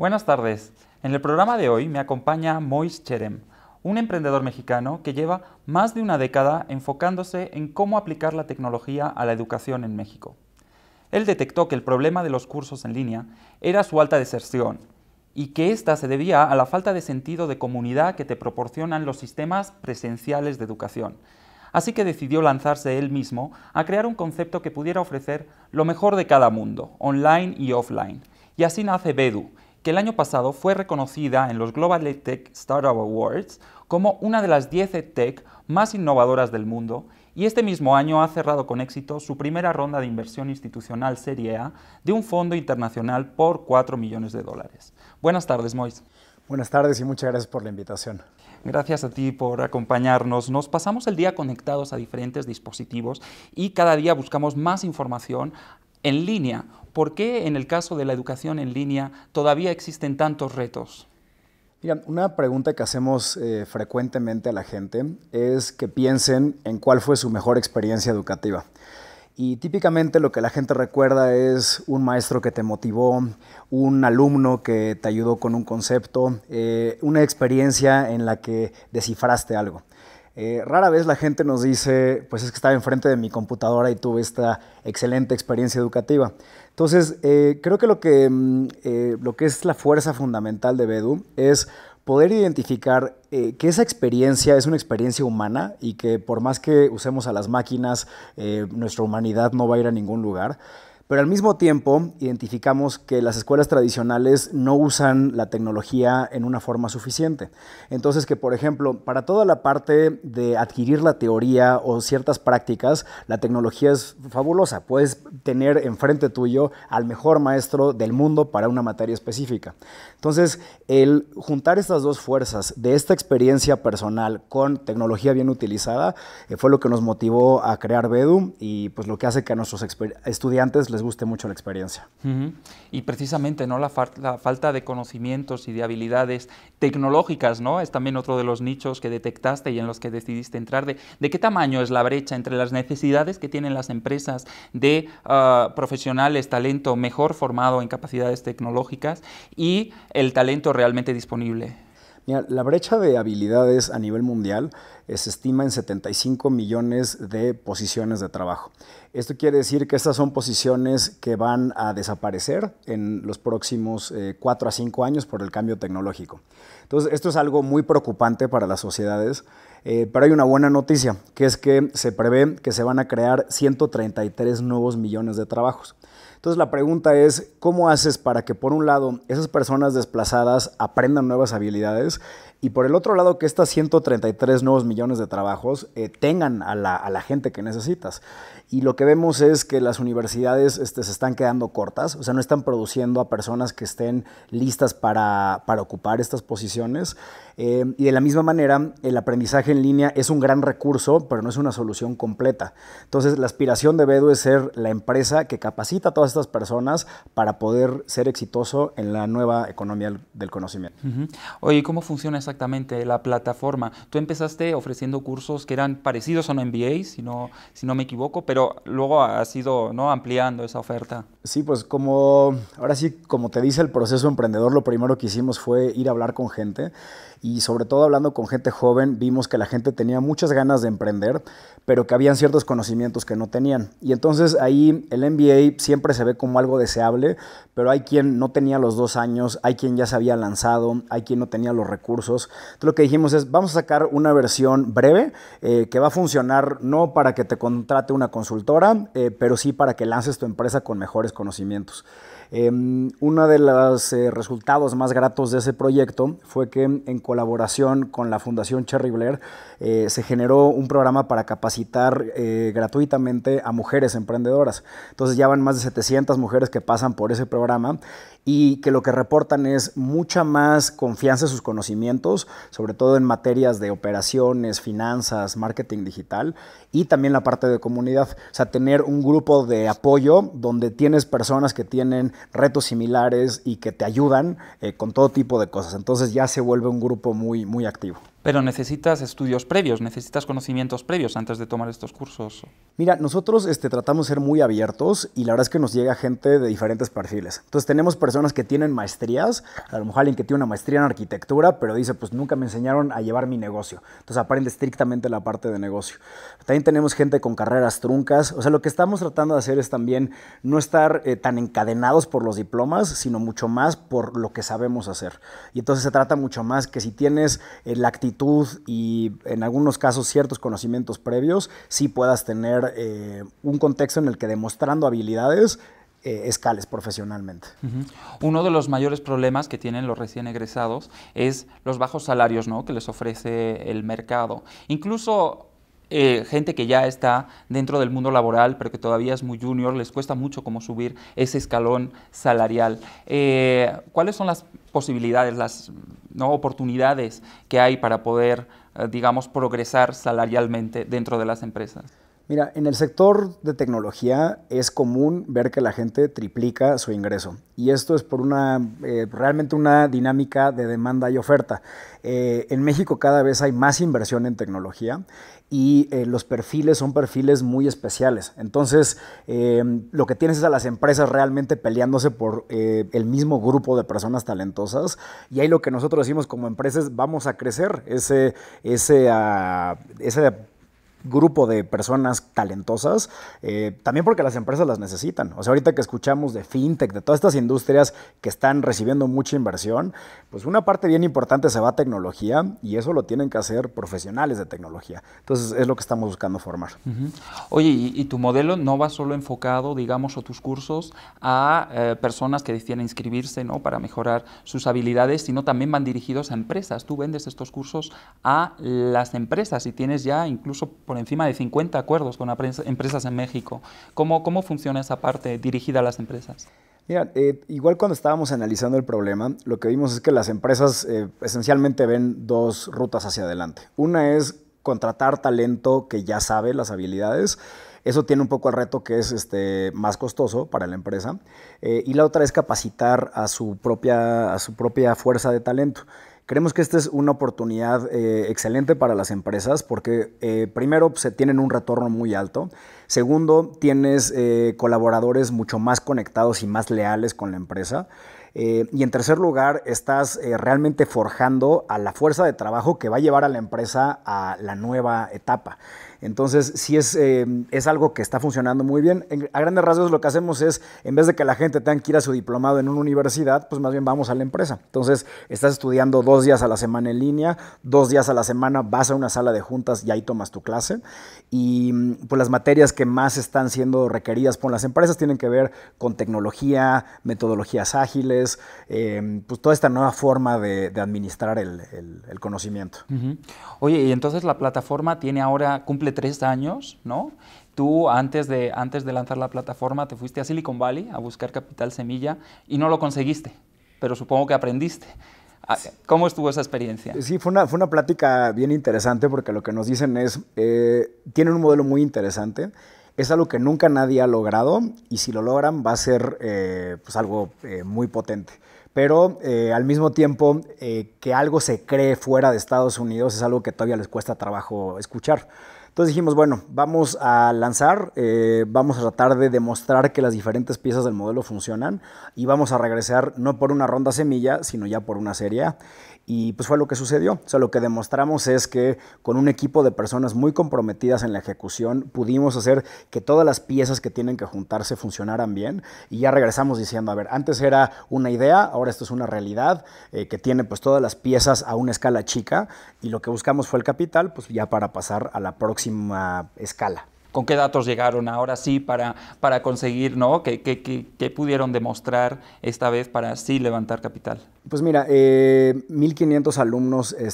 Buenas tardes. En el programa de hoy me acompaña Mois Cherem, un emprendedor mexicano que lleva más de una década enfocándose en cómo aplicar la tecnología a la educación en México. Él detectó que el problema de los cursos en línea era su alta deserción y que ésta se debía a la falta de sentido de comunidad que te proporcionan los sistemas presenciales de educación. Así que decidió lanzarse él mismo a crear un concepto que pudiera ofrecer lo mejor de cada mundo, online y offline. Y así nace Bedu, que el año pasado fue reconocida en los Global Tech Startup Awards como una de las 10 EdTech más innovadoras del mundo y este mismo año ha cerrado con éxito su primera ronda de inversión institucional Serie A de un fondo internacional por 4 millones de dólares. Buenas tardes, Mois. Buenas tardes y muchas gracias por la invitación. Gracias a ti por acompañarnos. Nos pasamos el día conectados a diferentes dispositivos y cada día buscamos más información en línea. ¿Por qué en el caso de la educación en línea todavía existen tantos retos? Mira, una pregunta que hacemos eh, frecuentemente a la gente es que piensen en cuál fue su mejor experiencia educativa. Y típicamente lo que la gente recuerda es un maestro que te motivó, un alumno que te ayudó con un concepto, eh, una experiencia en la que descifraste algo. Eh, rara vez la gente nos dice, pues es que estaba enfrente de mi computadora y tuve esta excelente experiencia educativa. Entonces, eh, creo que lo que, mm, eh, lo que es la fuerza fundamental de Bedu es poder identificar que esa experiencia es una experiencia humana y que por más que usemos a las máquinas, nuestra humanidad no va a ir a ningún lugar. Pero al mismo tiempo identificamos que las escuelas tradicionales no usan la tecnología en una forma suficiente. Entonces que, por ejemplo, para toda la parte de adquirir la teoría o ciertas prácticas, la tecnología es fabulosa. Puedes tener enfrente tuyo al mejor maestro del mundo para una materia específica. Entonces, el juntar estas dos fuerzas de esta experiencia personal con tecnología bien utilizada eh, fue lo que nos motivó a crear Bedu y pues lo que hace que a nuestros estudiantes les les guste mucho la experiencia. Y precisamente, ¿no? La, falta de conocimientos y de habilidades tecnológicas, ¿no? Es también otro de los nichos que detectaste y en los que decidiste entrar. ¿De, qué tamaño es la brecha entre las necesidades que tienen las empresas de ah, profesionales, talento mejor formado en capacidades tecnológicas y el talento realmente disponible? la brecha de habilidades a nivel mundial eh, se estima en 75 millones de posiciones de trabajo. Esto quiere decir que estas son posiciones que van a desaparecer en los próximos 4 eh, a 5 años por el cambio tecnológico. Entonces, esto es algo muy preocupante para las sociedades, eh, pero hay una buena noticia, que es que se prevé que se van a crear 133 nuevos millones de trabajos. Entonces la pregunta es, ¿cómo haces para que por un lado esas personas desplazadas aprendan nuevas habilidades y por el otro lado que estas 133 nuevos millones de trabajos eh, tengan a la, gente que necesitas? Y lo que vemos es que las universidades este, se están quedando cortas, o sea, no están produciendo a personas que estén listas para, ocupar estas posiciones. Eh, y de la misma manera, el aprendizaje en línea es un gran recurso, pero no es una solución completa. Entonces, la aspiración de Bedu es ser la empresa que capacita a todas estas personas para poder ser exitoso en la nueva economía del conocimiento. Oye, ¿cómo funciona exactamente la plataforma? Tú empezaste ofreciendo cursos que eran parecidos a un MBA, si no, si no me equivoco, pero luego has ido ¿no? ampliando esa oferta. Sí, pues como ahora sí, como te dice el proceso emprendedor, lo primero que hicimos fue ir a hablar con gente y sobre todo hablando con gente joven vimos que la gente tenía muchas ganas de emprender, pero que habían ciertos conocimientos que no tenían. Y entonces ahí el MBA siempre se se ve como algo deseable, pero hay quien no tenía los dos años, hay quien ya se había lanzado, hay quien no tenía los recursos. Entonces lo que dijimos es, vamos a sacar una versión breve eh, que va a funcionar no para que te contrate una consultora, eh, pero sí para que lances tu empresa con mejores conocimientos. Em, uno de los eh, resultados más gratos de ese proyecto fue que en colaboración con la Fundación Cherry Blair eh, se generó un programa para capacitar eh, gratuitamente a mujeres emprendedoras. Entonces ya van más de 700 mujeres que pasan por ese programa y que lo que reportan es mucha más confianza en sus conocimientos, sobre todo en materias de operaciones, finanzas, marketing digital y también la parte de comunidad. O sea, tener un grupo de apoyo donde tienes personas que tienen retos similares y que te ayudan eh, con todo tipo de cosas. Entonces ya se vuelve un grupo muy, muy activo. Pero necesitas estudios previos, necesitas conocimientos previos antes de tomar estos cursos. Mira, nosotros este, tratamos de ser muy abiertos y la verdad es que nos llega gente de diferentes perfiles. Entonces tenemos personas que tienen maestrías, a lo mejor alguien que tiene una maestría en arquitectura, pero dice, pues nunca me enseñaron a llevar mi negocio. Entonces aprende estrictamente la parte de negocio. También tenemos gente con carreras truncas. O sea, lo que estamos tratando de hacer es también no estar eh, tan encadenados por los diplomas, sino mucho más por lo que sabemos hacer. Y entonces se trata mucho más que si tienes eh, la actividad y en algunos casos ciertos conocimientos previos, sí puedas tener eh, un contexto en el que demostrando habilidades eh, escales profesionalmente. Uno de los mayores problemas que tienen los recién egresados es los bajos salarios ¿no? que les ofrece el mercado. Incluso eh, gente que ya está dentro del mundo laboral, pero que todavía es muy junior, les cuesta mucho como subir ese escalón salarial. Eh, ¿Cuáles son las posibilidades, las oportunidades que hay para poder, eh, digamos, progresar salarialmente dentro de las empresas? Mira, en el sector de tecnología es común ver que la gente triplica su ingreso y esto es por una eh, realmente una dinámica de demanda y oferta. Eh, en México cada vez hay más inversión en tecnología y eh, los perfiles son perfiles muy especiales. Entonces, lo que tienes es a las empresas realmente peleándose por el mismo grupo de personas talentosas y ahí lo que nosotros decimos como empresas vamos a crecer ese ese ah, ese grupo de personas talentosas, eh, también porque las empresas las necesitan. O sea, ahorita que escuchamos de fintech, de todas estas industrias que están recibiendo mucha inversión, pues una parte bien importante se va a tecnología y eso lo tienen que hacer profesionales de tecnología. Entonces es lo que estamos buscando formar. Oye, y, tu modelo no va solo enfocado, digamos, o tus cursos a eh, personas que deciden inscribirse ¿no? para mejorar sus habilidades, sino también van dirigidos a empresas. Tú vendes estos cursos a las empresas y tienes ya incluso por encima de 50 acuerdos con empresas en México. ¿Cómo, cómo funciona esa parte dirigida a las empresas? Mira, eh, igual cuando estábamos analizando el problema, lo que vimos es que las empresas eh, esencialmente ven dos rutas hacia adelante. Una es contratar talento que ya sabe las habilidades. Eso tiene un poco el reto que es este, más costoso para la empresa. Eh, y la otra es capacitar a su, propia, a su propia fuerza de talento. Creemos que esta es una oportunidad eh, excelente para las empresas porque eh, primero se tienen un retorno muy alto, segundo tienes eh, colaboradores mucho más conectados y más leales con la empresa. y en tercer lugar, estás realmente forjando a la fuerza de trabajo que va a llevar a la empresa a la nueva etapa. Entonces, si eh, es, algo que está funcionando muy bien. a grandes rasgos lo que hacemos es, en vez de que la gente tenga que ir a su diplomado en una universidad, pues más bien vamos a la empresa. Entonces, estás estudiando dos días a la semana en línea, dos días a la semana vas a una sala de juntas y ahí tomas tu clase. Y mm, pues las materias que más están siendo requeridas por las empresas tienen que ver con tecnología, metodologías ágiles, em, pues toda esta nueva forma de, administrar el, conocimiento. Oye, y entonces la plataforma tiene ahora, cumple tres años, ¿no? Tú antes de, antes de lanzar la plataforma te fuiste a Silicon Valley a buscar capital semilla y no lo conseguiste, pero supongo que aprendiste. Ah, ¿Cómo estuvo esa experiencia? Sí, fue una, fue una plática bien interesante porque lo que nos dicen es, eh, tienen un modelo muy interesante, es algo que nunca nadie ha logrado y si lo logran va a ser eh, pues algo eh, muy potente. Pero eh, al mismo tiempo que algo se cree fuera de Estados Unidos es algo que todavía les cuesta trabajo escuchar. Entonces dijimos, bueno, vamos a lanzar, eh, vamos a tratar de demostrar que las diferentes piezas del modelo funcionan y vamos a regresar no por una ronda semilla, sino ya por una serie Y pues fue lo que sucedió. O sea, lo que demostramos es que con un equipo de personas muy comprometidas en la ejecución pudimos hacer que todas las piezas que tienen que juntarse funcionaran bien. Y ya regresamos diciendo, a ver, antes era una idea, ahora esto es una realidad eh, que tiene pues todas las piezas a una escala chica. Y lo que buscamos fue el capital, pues ya para pasar a la próxima escala con qué datos llegaron ahora sí para, para conseguir, ¿no? ¿Qué, pudieron demostrar esta vez para sí levantar capital? Pues mira, 1.500 eh, alumnos súper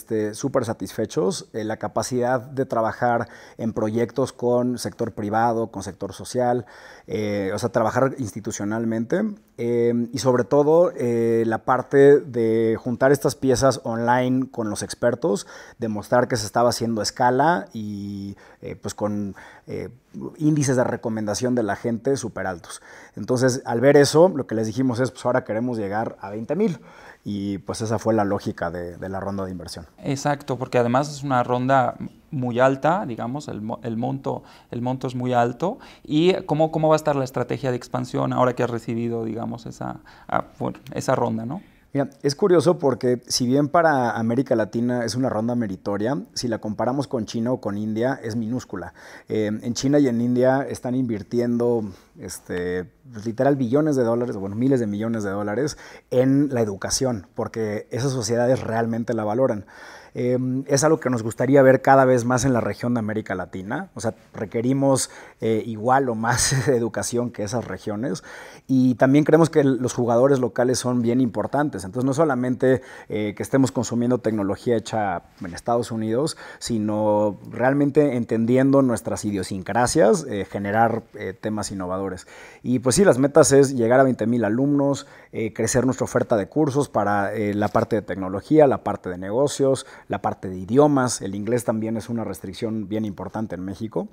este, satisfechos, eh, la capacidad de trabajar en proyectos con sector privado, con sector social, eh, o sea, trabajar institucionalmente y sobre todo la parte de juntar estas piezas online con los expertos, demostrar que se estaba haciendo escala y eh, pues con eh, índices de recomendación de la gente súper altos. Entonces, al ver eso, lo que les dijimos es, pues ahora queremos llegar a 20 mil. Y pues esa fue la lógica de, la ronda de inversión. Exacto, porque además es una ronda muy alta, digamos, el, monto, el monto es muy alto. ¿Y cómo, va a estar la estrategia de expansión ahora que has recibido, digamos, esa, ah, esa ronda, no? Mira, es curioso porque si bien para América Latina es una ronda meritoria, si la comparamos con China o con India es minúscula. Eh, en China y en India están invirtiendo este, pues, literal billones de dólares, bueno, miles de millones de dólares en la educación, porque esas sociedades realmente la valoran. Em, es algo que nos gustaría ver cada vez más en la región de América Latina. O sea, requerimos eh, igual o más educación que esas regiones. Y también creemos que los jugadores locales son bien importantes. Entonces, no solamente eh, que estemos consumiendo tecnología hecha en Estados Unidos, sino realmente entendiendo nuestras idiosincrasias, eh, generar temas innovadores. Y pues sí, las metas es llegar a 20.000 alumnos, crecer nuestra oferta de cursos para la parte de tecnología, la parte de negocios, la parte de idiomas, el inglés también es una restricción bien importante en México.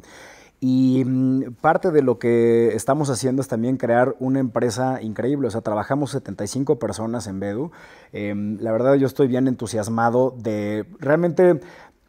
Y mm, parte de lo que estamos haciendo es también crear una empresa increíble. O sea, trabajamos 75 personas en Bedu. Em, la verdad, yo estoy bien entusiasmado de realmente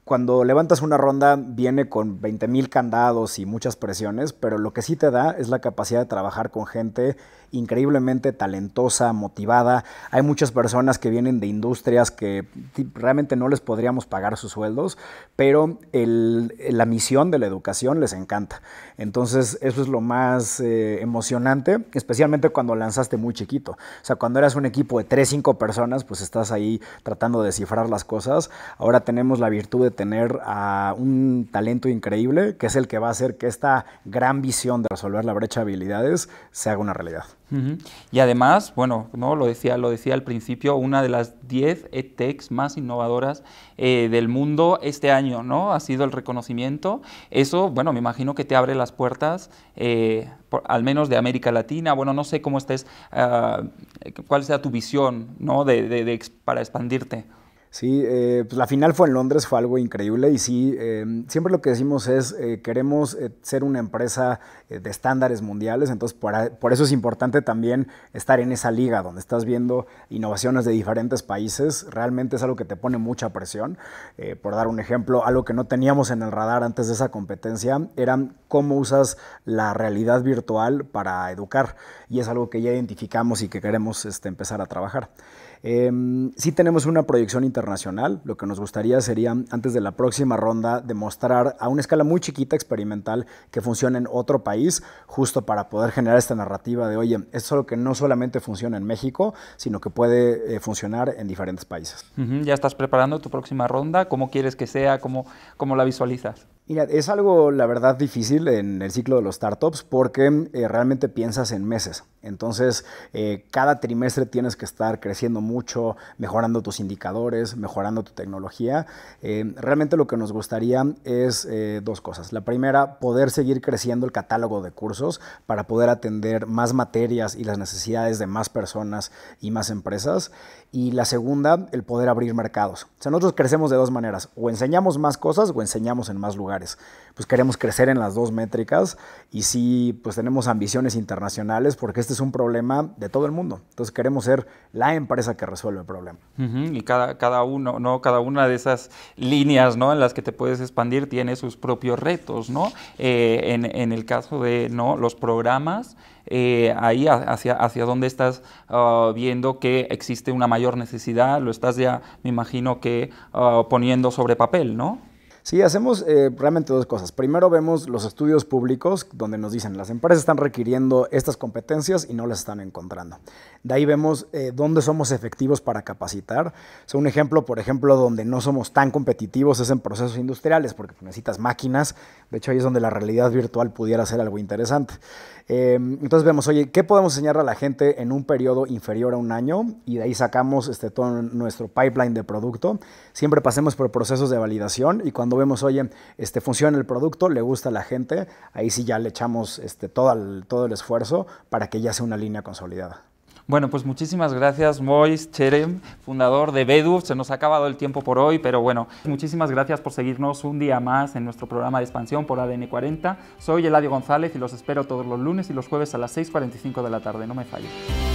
cuando levantas una ronda viene con 20.000 candados y muchas presiones, pero lo que sí te da es la capacidad de trabajar con gente increíblemente talentosa, motivada. Hay muchas personas que vienen de industrias que realmente no les podríamos pagar sus sueldos, pero la misión de la educación les encanta. Entonces eso es lo más eh, emocionante, especialmente cuando lanzaste muy chiquito. O sea, cuando eras un equipo de 3, 5 personas, pues estás ahí tratando de descifrar las cosas. Ahora tenemos la virtud de tener a un talento increíble, que es el que va a hacer que esta gran visión de resolver la brecha de habilidades se haga una realidad. Y además, bueno, ¿no? lo, decía, lo decía al principio, una de las 10 EdTechs más innovadoras eh, del mundo este año, ¿no? Ha sido el reconocimiento. Eso, bueno, me imagino que te abre las puertas, eh, al menos de América Latina. Bueno, no sé cómo estés, ah, cuál sea tu visión, ¿no? para expandirte. Sí, eh, pues la final fue en Londres, fue algo increíble y sí, em, siempre lo que decimos es, eh, queremos eh, ser una empresa de estándares mundiales, entonces por, eso es importante también estar en esa liga donde estás viendo innovaciones de diferentes países, realmente es algo que te pone mucha presión. por dar un ejemplo, algo que no teníamos en el radar antes de esa competencia era cómo usas la realidad virtual para educar y es algo que ya identificamos y que queremos este, empezar a trabajar. Si em, sí tenemos una proyección internacional. Lo que nos gustaría sería, antes de la próxima ronda, demostrar a una escala muy chiquita, experimental, que funciona en otro país, justo para poder generar esta narrativa de, oye, esto es algo que no solamente funciona en México, sino que puede eh, funcionar en diferentes países. Ya estás preparando tu próxima ronda. ¿Cómo quieres que sea? cómo la visualizas? Mira, es algo, la verdad, difícil en el ciclo de los startups porque eh, realmente piensas en meses. Entonces, eh, cada trimestre tienes que estar creciendo mucho, mejorando tus indicadores, mejorando tu tecnología. Eh, realmente lo que nos gustaría es dos cosas. La primera, poder seguir creciendo el catálogo de cursos para poder atender más materias y las necesidades de más personas y más empresas. Y la segunda, el poder abrir mercados. O sea, nosotros crecemos de dos maneras. O enseñamos más cosas o enseñamos en más lugares pues queremos crecer en las dos métricas y sí, pues tenemos ambiciones internacionales porque este es un problema de todo el mundo. Entonces queremos ser la empresa que resuelve el problema. Y cada, cada uno, ¿no? Cada una de esas líneas, ¿no? En las que te puedes expandir tiene sus propios retos, ¿no? Eh, en, el caso de, ¿no? Los programas, eh, ahí hacia, hacia dónde estás ah, viendo que existe una mayor necesidad, lo estás ya, me imagino que ah, poniendo sobre papel, ¿no? Sí, hacemos eh, realmente dos cosas. Primero vemos los estudios públicos donde nos dicen las empresas están requiriendo estas competencias y no las están encontrando. De ahí vemos eh, dónde somos efectivos para capacitar. O sea, un ejemplo, por ejemplo, donde no somos tan competitivos es en procesos industriales porque necesitas máquinas. De hecho, ahí es donde la realidad virtual pudiera ser algo interesante. Eh, entonces vemos, oye, ¿qué podemos enseñar a la gente en un periodo inferior a un año? Y de ahí sacamos este, todo nuestro pipeline de producto. Siempre pasemos por procesos de validación y cuando vemos, oye, este, funciona el producto, le gusta a la gente, ahí sí ya le echamos este, todo, el, todo el esfuerzo para que ya sea una línea consolidada. Bueno, pues muchísimas gracias, Mois Cherem, fundador de Bedu. Se nos ha acabado el tiempo por hoy, pero bueno, muchísimas gracias por seguirnos un día más en nuestro programa de expansión por ADN 40. Soy Eladio González y los espero todos los lunes y los jueves a las 6.45 de la tarde. No me fallen.